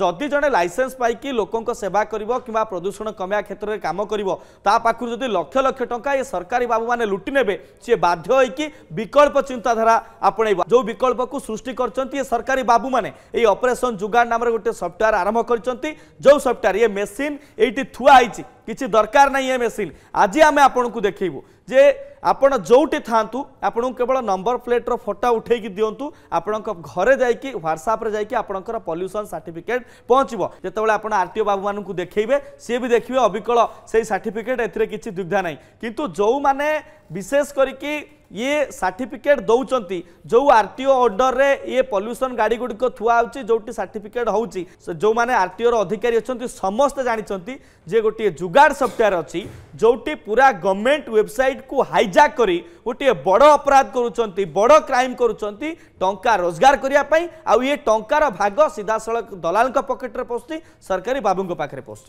ଯଦି ଜଣେ ଲାଇସେନ୍ସ ପାଇକି ଲୋକଙ୍କ ସେବା କରିବ କିମ୍ବା ପ୍ରଦୂଷଣ କମାଇବା କ୍ଷେତ୍ରରେ କାମ କରିବ ତା ପାଖରୁ ଯଦି ଲକ୍ଷ ଲକ୍ଷ ଟଙ୍କା ଏ ସରକାରୀ ବାବୁମାନେ ଲୁଟି ନେବେ ସିଏ ବାଧ୍ୟ ହୋଇକି ବିକଳ୍ପ ଚିନ୍ତାଧାରା ଆପଣେଇବ ଯେଉଁ ବିକଳ୍ପକୁ ସୃଷ୍ଟି କରିଛନ୍ତି ଏ ସରକାରୀ ବାବୁମାନେ ଏଇ ଅପରେସନ୍ ଯୁଗାଡ଼ ନାମରେ ଗୋଟେ ସଫ୍ଟୱେୟାର ଆରମ୍ଭ କରିଛନ୍ତି ଯେଉଁ ସଫ୍ଟୱେୟାର ଏ ମେସିନ୍ ଏଇଠି ଥୁଆ ହେଇଛି କିଛି ଦରକାର ନାହିଁ ଏ ମେସିନ୍ ଆଜି ଆମେ ଆପଣଙ୍କୁ ଦେଖେଇବୁ ଯେ ଆପଣ ଯେଉଁଠି ଥାଆନ୍ତୁ ଆପଣଙ୍କୁ କେବଳ ନମ୍ବର ପ୍ଲେଟ୍ର ଫଟୋ ଉଠେଇକି ଦିଅନ୍ତୁ ଆପଣଙ୍କ ଘରେ ଯାଇକି ହ୍ୱାଟ୍ସଆପ୍ରେ ଯାଇକି ଆପଣଙ୍କର ପଲ୍ୟୁସନ୍ ସାର୍ଟିଫିକେଟ୍ ପହଞ୍ଚିବ ଯେତେବେଳେ ଆପଣ ଆର୍ ଟି ଓ ବାବୁମାନଙ୍କୁ ଦେଖେଇବେ ସିଏ ବି ଦେଖିବେ ଅବିକଳ ସେଇ ସାର୍ଟିଫିକେଟ୍ ଏଥିରେ କିଛି ଦ୍ୱିଧା ନାହିଁ କିନ୍ତୁ ଯେଉଁମାନେ ବିଶେଷ କରିକି ये सार्टिफिकेट दौरान जो आर आरटीओ अर्डर में ये पल्यूसन गाड़ी गुड़िक थुआ जोटी सर्टिफिकेट हूँ जो मैंने आर आरटीओ अधिकारी अच्छा समस्ते जानते जे गोटे जुगाड़ सफ्टवेयर अच्छी जोटी पूरा गवर्नमेंट वेबसाइट को हाइजाक कर गोटे बड़ अपराध कर बड़ क्राइम कर रोजगार करने आउ ये टंकार भाग सीधा सड़क दलाल पकेट्रे में पशुची सरकारी बाबू पाखे पशुची